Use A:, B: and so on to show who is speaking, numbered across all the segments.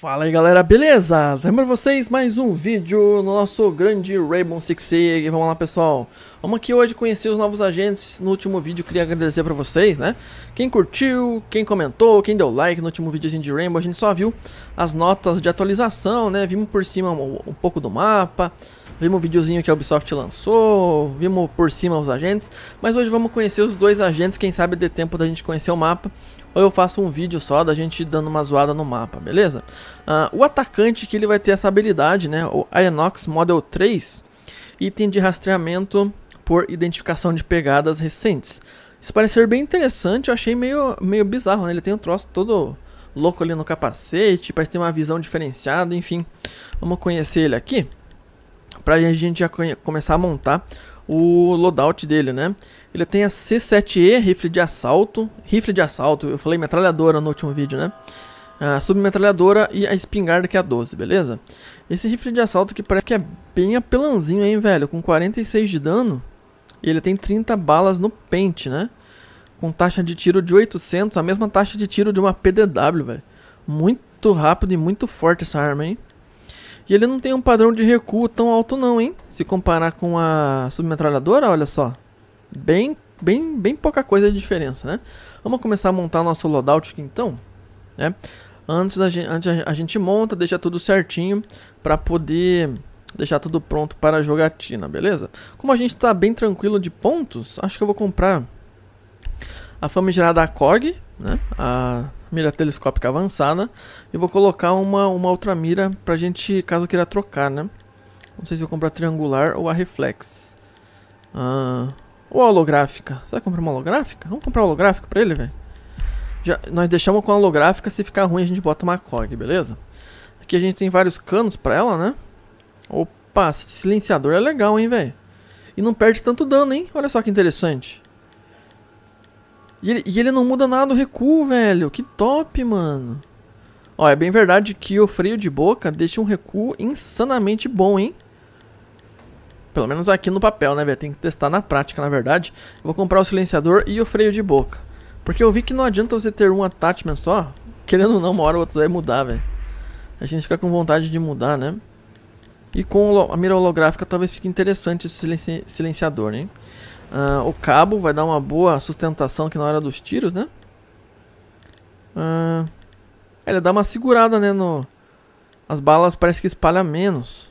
A: Fala aí galera, beleza? Lembra vocês mais um vídeo no nosso grande Rainbow Six Siege, vamos lá pessoal Vamos aqui hoje conhecer os novos agentes, no último vídeo queria agradecer pra vocês, né Quem curtiu, quem comentou, quem deu like no último videozinho de Rainbow, a gente só viu as notas de atualização, né Vimos por cima um, um pouco do mapa, vimos o videozinho que a Ubisoft lançou, vimos por cima os agentes Mas hoje vamos conhecer os dois agentes, quem sabe dê tempo da gente conhecer o mapa ou eu faço um vídeo só da gente dando uma zoada no mapa, beleza? Uh, o atacante que ele vai ter essa habilidade, né? O Aenox Model 3, item de rastreamento por identificação de pegadas recentes. Isso parece ser bem interessante, eu achei meio, meio bizarro, né? Ele tem um troço todo louco ali no capacete, parece ter uma visão diferenciada, enfim. Vamos conhecer ele aqui, pra gente já começar a montar o loadout dele, né? Ele tem a C7E, rifle de assalto. Rifle de assalto, eu falei metralhadora no último vídeo, né? A submetralhadora e a espingarda que é a 12, beleza? Esse rifle de assalto que parece que é bem apelãozinho, hein, velho? Com 46 de dano. E ele tem 30 balas no pente, né? Com taxa de tiro de 800, a mesma taxa de tiro de uma PDW, velho. Muito rápido e muito forte essa arma, hein? E ele não tem um padrão de recuo tão alto não, hein? Se comparar com a submetralhadora, olha só. Bem, bem, bem pouca coisa de diferença, né? Vamos começar a montar nosso loadout aqui então, né? Antes, da gente, antes a gente monta, deixa tudo certinho para poder deixar tudo pronto para a jogatina, beleza? Como a gente está bem tranquilo de pontos, acho que eu vou comprar a famigerada ACOG, né? A mira telescópica avançada. E vou colocar uma, uma outra mira pra gente, caso queira trocar, né? Não sei se eu comprar triangular ou a reflex. Ah, ou a holográfica? Você vai comprar uma holográfica? Vamos comprar uma holográfica pra ele, velho. Nós deixamos com a holográfica, se ficar ruim a gente bota uma COG, beleza? Aqui a gente tem vários canos pra ela, né? Opa, esse silenciador é legal, hein, velho. E não perde tanto dano, hein? Olha só que interessante. E ele, e ele não muda nada o recuo, velho. Que top, mano. Ó, é bem verdade que o freio de boca deixa um recuo insanamente bom, hein? Pelo menos aqui no papel, né, velho? Tem que testar na prática, na verdade. vou comprar o silenciador e o freio de boca. Porque eu vi que não adianta você ter um attachment só. Querendo ou não, uma hora ou outra vai mudar, velho. A gente fica com vontade de mudar, né? E com a mira holográfica talvez fique interessante esse silenci silenciador, hein? Ah, o cabo vai dar uma boa sustentação aqui na hora dos tiros, né? Ah, é, ele dá uma segurada, né? No... As balas parece que espalha menos.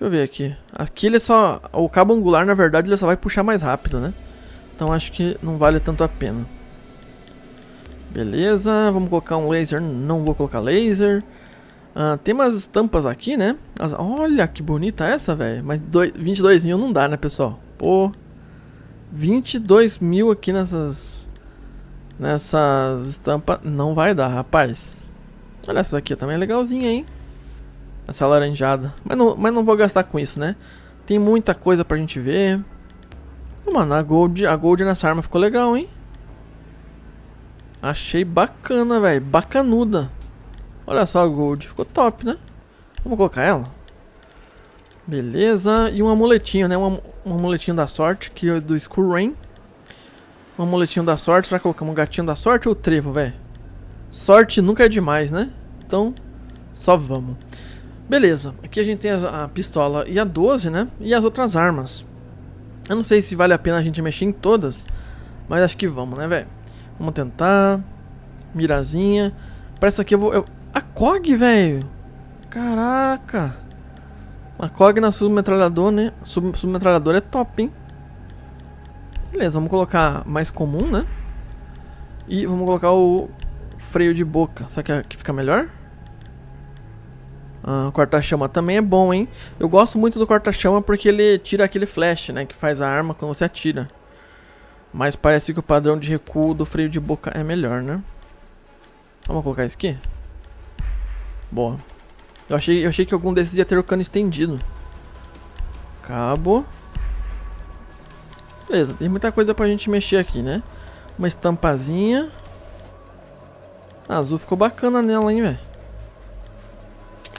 A: Deixa eu ver aqui. Aqui ele só... O cabo angular, na verdade, ele só vai puxar mais rápido, né? Então acho que não vale tanto a pena. Beleza, vamos colocar um laser. Não vou colocar laser. Ah, tem umas estampas aqui, né? As, olha que bonita essa, velho. Mas 22 mil não dá, né, pessoal? Pô, 22 mil aqui nessas... Nessas estampas não vai dar, rapaz. Olha essa aqui, também é legalzinha, hein? Essa laranjada. Mas não, mas não vou gastar com isso, né? Tem muita coisa pra gente ver. Mano, a gold, a gold nessa arma ficou legal, hein? Achei bacana, velho. Bacanuda. Olha só a gold. Ficou top, né? Vamos colocar ela. Beleza. E um amuletinho, né? Um, amuletinho da sorte, que é do Skull Rain. Um amuletinho da sorte. Será que colocamos um gatinho da sorte ou trevo, velho? Sorte nunca é demais, né? Então, só vamos. Beleza, aqui a gente tem a, a, pistola e a 12, né? E as outras armas. Eu não sei se vale a pena a gente mexer em todas, mas acho que vamos, né, velho? Vamos tentar. Mirazinha. Parece que eu vou... Eu... A COG, velho! Caraca! A COG na submetralhadora, né? Sub, é top, hein? Beleza, vamos colocar mais comum, né? E vamos colocar o freio de boca. Será que, é, que fica melhor? Ah, corta-chama também é bom, hein? Eu gosto muito do corta-chama porque ele tira aquele flash, né? Que faz a arma quando você atira. Mas parece que o padrão de recuo do freio de boca é melhor, né? Vamos colocar isso aqui? Boa. Eu achei, eu achei que algum desses ia ter o cano estendido. Cabo. Beleza, tem muita coisa pra gente mexer aqui, né? Uma estampazinha. A azul ficou bacana nela, hein, velho.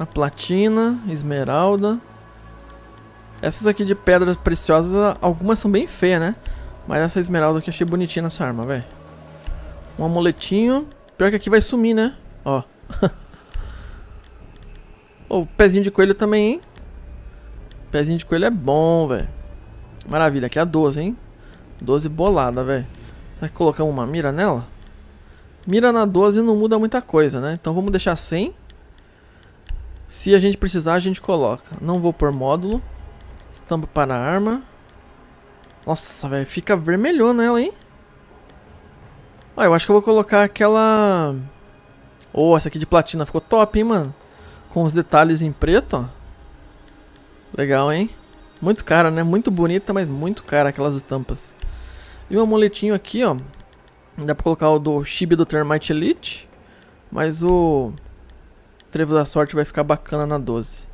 A: A platina, esmeralda. Essas aqui de pedras preciosas, algumas são bem feias, né? Mas essa esmeralda aqui achei bonitinha nessa arma, velho. Um amuletinho. Pior que aqui vai sumir, né? Ó. o pezinho de coelho também, hein? pezinho de coelho é bom, velho. Maravilha, aqui é a 12, hein? 12 bolada, velho. Será que colocamos uma mira nela? Mira na 12 não muda muita coisa, né? Então vamos deixar 100. Se a gente precisar, a gente coloca. Não vou por módulo. Estampa para arma. Nossa, velho, fica vermelhona ela, hein? Ah, eu acho que eu vou colocar aquela... Oh, essa aqui de platina ficou top, hein, mano? Com os detalhes em preto, ó. Legal, hein? Muito cara, né? Muito bonita, mas muito cara aquelas estampas. E o amuletinho aqui, ó. Dá pra colocar o do Chibi do Termite Elite. Mas o Trevo da Sorte vai ficar bacana na 12.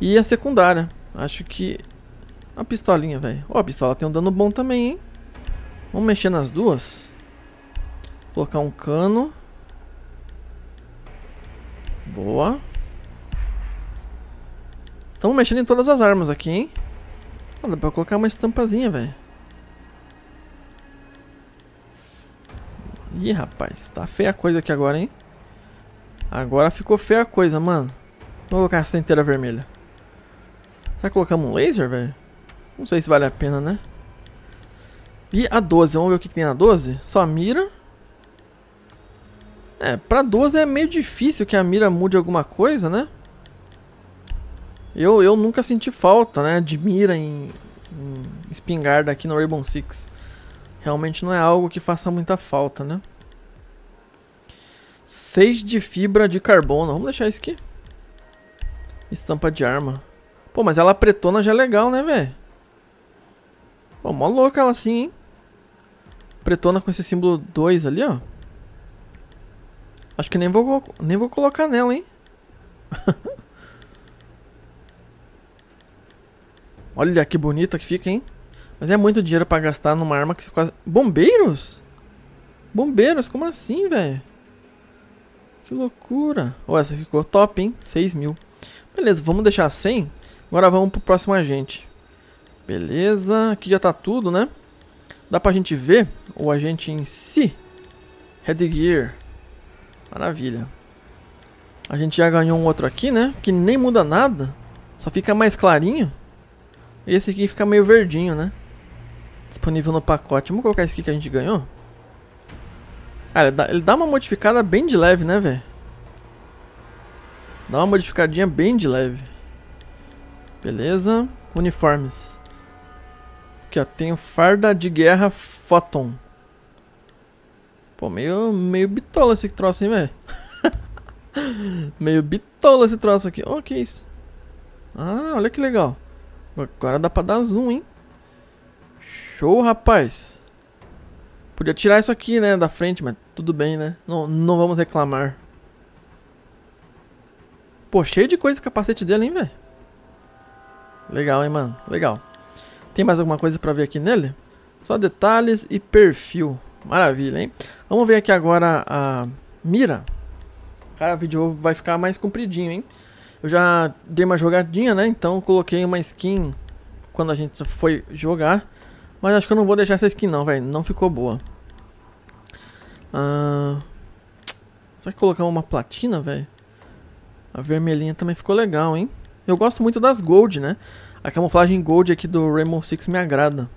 A: E a secundária. Acho que... A pistolinha, velho. Ó, oh, a pistola tem um dano bom também, hein? Vamos mexer nas duas. Colocar um cano. Boa. Estamos mexendo em todas as armas aqui, hein? Ah, dá pra colocar uma estampazinha, velho. Ih, rapaz. Tá feia a coisa aqui agora, hein? Agora ficou feia a coisa, mano. Vou colocar essa inteira vermelha. Será que colocamos um laser, velho? Não sei se vale a pena, né? E a 12, vamos ver o que, que tem na 12? Só mira. É, pra 12 é meio difícil que a mira mude alguma coisa, né? Eu, eu nunca senti falta, né, de mira em, em espingarda aqui no Rainbow Six. Realmente não é algo que faça muita falta, né? 6 de fibra de carbono. Vamos deixar isso aqui. Estampa de arma. Pô, mas ela pretona já é legal, né, velho? Pô, mó louca ela assim, hein? Pretona com esse símbolo 2 ali, ó. Acho que nem vou, nem vou colocar nela, hein? Olha que bonita que fica, hein? Mas é muito dinheiro pra gastar numa arma que quase... Bombeiros? Bombeiros? Como assim, velho? Que loucura. Ó, oh, essa ficou top, hein? 6 mil. Beleza, vamos deixar 100. Agora vamos pro próximo agente. Beleza, aqui já tá tudo, né? Dá pra gente ver o agente em si. Headgear. Maravilha. A gente já ganhou um outro aqui, né? Que nem muda nada. Só fica mais clarinho. Esse aqui fica meio verdinho, né? Disponível no pacote. Vamos colocar esse aqui que a gente ganhou. Cara, ele dá uma modificada bem de leve, né, velho? Dá uma modificadinha bem de leve. Beleza. Uniformes. Aqui, ó. Tenho farda de guerra Photon. Pô, meio, meio bitola esse troço, hein, velho? meio bitola esse troço aqui. Oh, que isso? Ah, olha que legal. Agora dá pra dar zoom, hein? Show, rapaz. Podia tirar isso aqui, né, da frente, mas tudo bem, né? Não, não vamos reclamar. Pô, cheio de coisa o capacete dele, hein, velho? Legal, hein, mano? Legal. Tem mais alguma coisa pra ver aqui nele? Só detalhes e perfil. Maravilha, hein? Vamos ver aqui agora a mira. Cara, o vídeo vai ficar mais compridinho, hein? Eu já dei uma jogadinha, né? Então coloquei uma skin quando a gente foi jogar. Mas acho que eu não vou deixar essa skin não, velho. Não ficou boa. Ah, será que colocar uma platina, velho? A vermelhinha também ficou legal, hein? Eu gosto muito das gold, né? A camuflagem gold aqui do Rainbow Six me agrada.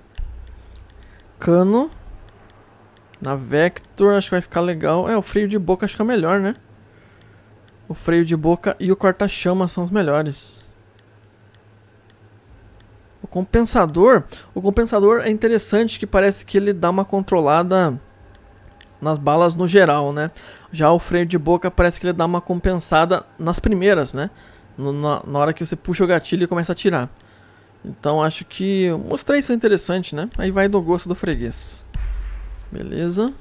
A: Cano. Na Vector, acho que vai ficar legal. É, o freio de boca acho que é melhor, né? O freio de boca e o corta-chama são os melhores. O compensador... O compensador é interessante que parece que ele dá uma controlada nas balas no geral, né? Já o freio de boca parece que ele dá uma compensada nas primeiras, né? No, na, na, hora que você puxa o gatilho e começa a tirar. Então acho que os três são interessantes, né? Aí vai do gosto do freguês. Beleza.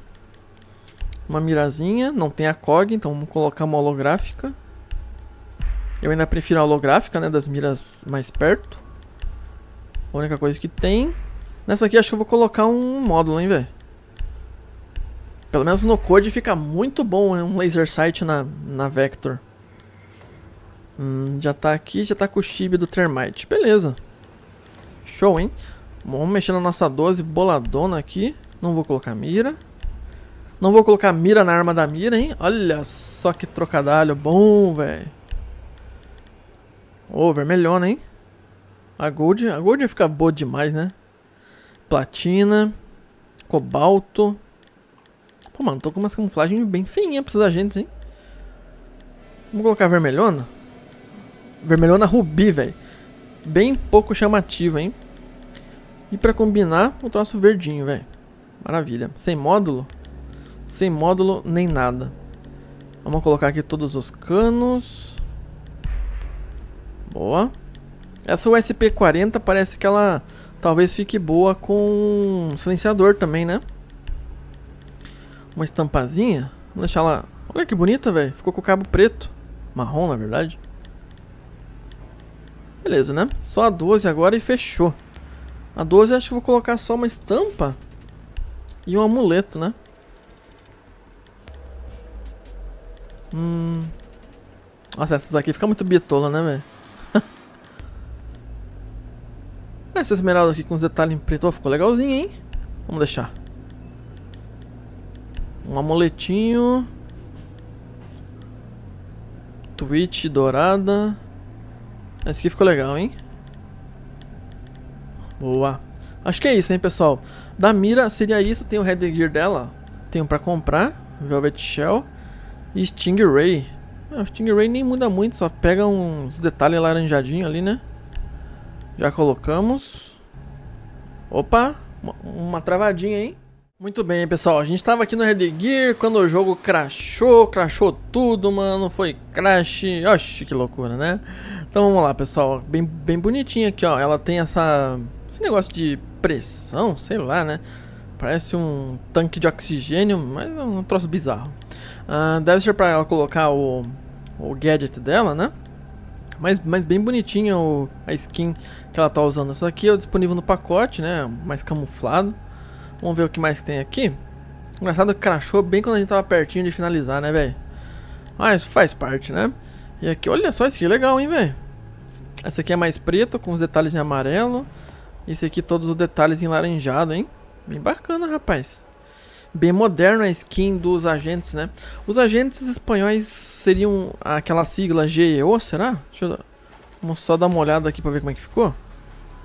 A: Uma mirazinha, não tem a COG, então vamos colocar uma holográfica. Eu ainda prefiro a holográfica, né? Das miras mais perto. A única coisa que tem. Nessa aqui acho que eu vou colocar um módulo, hein, velho. Pelo menos no Code fica muito bom é um laser sight na, na Vector. Hum, já tá aqui, já tá com o chip do Termite. Beleza. Show, hein? Vamos mexer na nossa 12 boladona aqui. Não vou colocar mira. Não vou colocar mira na arma da mira, hein? Olha só que trocadalho bom, velho. Ô, vermelhona, hein? A gold, a gold fica boa demais, né? Platina, cobalto, Pô, mano, tô com umas camuflagens bem feinha pros agentes, hein? Vamos colocar vermelhona? Vermelhona rubi, velho. Bem pouco chamativa, hein? E pra combinar, o troço verdinho, velho. Maravilha. Sem módulo? Sem módulo nem nada. Vamos colocar aqui todos os canos. Boa. Essa USP40 parece que ela talvez fique boa com silenciador também, né? uma estampazinha. Vou deixar lá. Olha que bonita, velho. Ficou com o cabo preto. Marrom, na verdade. Beleza, né? Só a 12 agora e fechou. A 12 acho que vou colocar só uma estampa e um amuleto, né? Hum... Nossa, essas aqui ficam muito bitola, né, velho? Essa esmeralda aqui com os detalhes em preto. Oh, ficou legalzinho, hein? Vamos deixar. Um amuletinho. Twitch dourada. Esse aqui ficou legal, hein? Boa. Acho que é isso, hein, pessoal. Da mira seria isso. Tem o Red Gear dela. Tenho pra comprar. Velvet Shell. E Stingray. Ah, o Stingray nem muda muito. Só pega uns detalhes laranjadinho ali, né? Já colocamos. Opa. Uma, uma travadinha, hein? Muito bem, pessoal. A gente tava aqui no Red Gear quando o jogo crashou, crashou tudo, mano. Foi crash. Oxe, que loucura, né? Então vamos lá, pessoal. Bem, bem bonitinha aqui, ó. Ela tem essa esse negócio de pressão, sei lá, né? Parece um tanque de oxigênio, mas é um troço bizarro. Ah, deve ser para ela colocar o, o gadget dela, né? Mas, mas bem bonitinha o, a skin que ela tá usando. Essa daqui é disponível no pacote, né? Mais camuflado. Vamos ver o que mais tem aqui. Engraçado que crachou bem quando a gente tava pertinho de finalizar, né, velho? Mas ah, faz parte, né? E aqui, olha só, esse aqui é legal, hein, velho? Essa aqui é mais preto, com os detalhes em amarelo. Esse aqui, todos os detalhes em laranjado, hein? Bem bacana, rapaz. Bem moderno a skin dos agentes, né? Os agentes espanhóis seriam aquela sigla GEO, será? Deixa eu... Vamos só dar uma olhada aqui pra ver como é que ficou.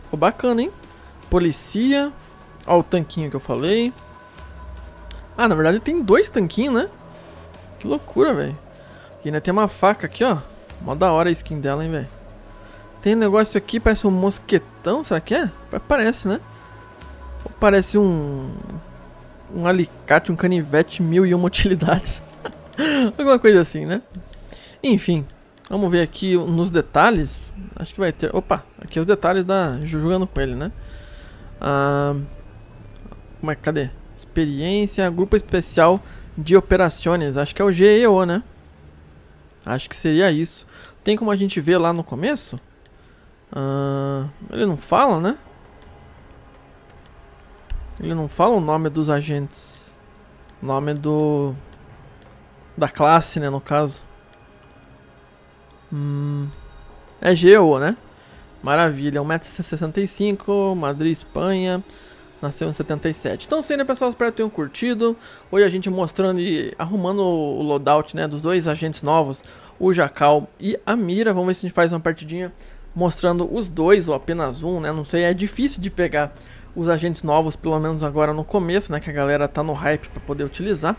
A: Ficou bacana, hein? Polícia. Ó o tanquinho que eu falei. Ah, na verdade tem dois tanquinhos, né? Que loucura, velho. E ainda tem uma faca aqui, ó. Mó da hora a skin dela, hein, velho. Tem um negócio aqui, parece um mosquetão, será que é? Parece, né? Ou parece um... Um alicate, um canivete, mil e uma utilidades. Alguma coisa assim, né? Enfim, vamos ver aqui nos detalhes. Acho que vai ter... Opa, aqui é os detalhes da Jujugando com ele, né? Ah... Como é? Cadê? Experiência, Grupo Especial de Operações. Acho que é o GEO, né? Acho que seria isso. Tem como a gente ver lá no começo? Ah, ele não fala, né? Ele não fala o nome dos agentes. nome do... Da classe, né, no caso. Hum, é GEO, né? Maravilha, 1,65m, Madrid, Espanha. Nasceu em 77. Então sim, né, pessoal? Espero que tenham curtido. Hoje a gente mostrando e arrumando o loadout, né, dos dois agentes novos, o Jacal e a Mira. Vamos ver se a gente faz uma partidinha mostrando os dois ou apenas um, né? Não sei, é difícil de pegar os agentes novos, pelo menos agora no começo, né? Que a galera tá no hype para poder utilizar,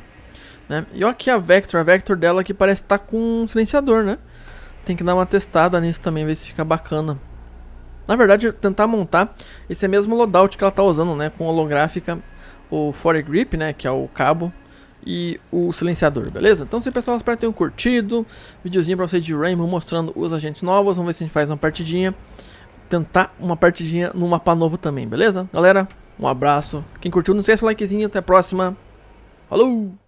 A: né? E olha aqui a Vector, a Vector dela que parece estar tá com um silenciador, né? Tem que dar uma testada nisso também, ver se fica bacana. Na verdade, tentar montar esse mesmo loadout que ela está usando, né? Com holográfica, o foregrip, né? Que é o cabo e o silenciador, beleza? Então, se pessoal, espero que tenham curtido. Videozinho para vocês de Rainbow mostrando os agentes novos. Vamos ver se a gente faz uma partidinha. Tentar uma partidinha no mapa novo também, beleza? Galera, um abraço. Quem curtiu, não esquece o likezinho. Até a próxima. Falou!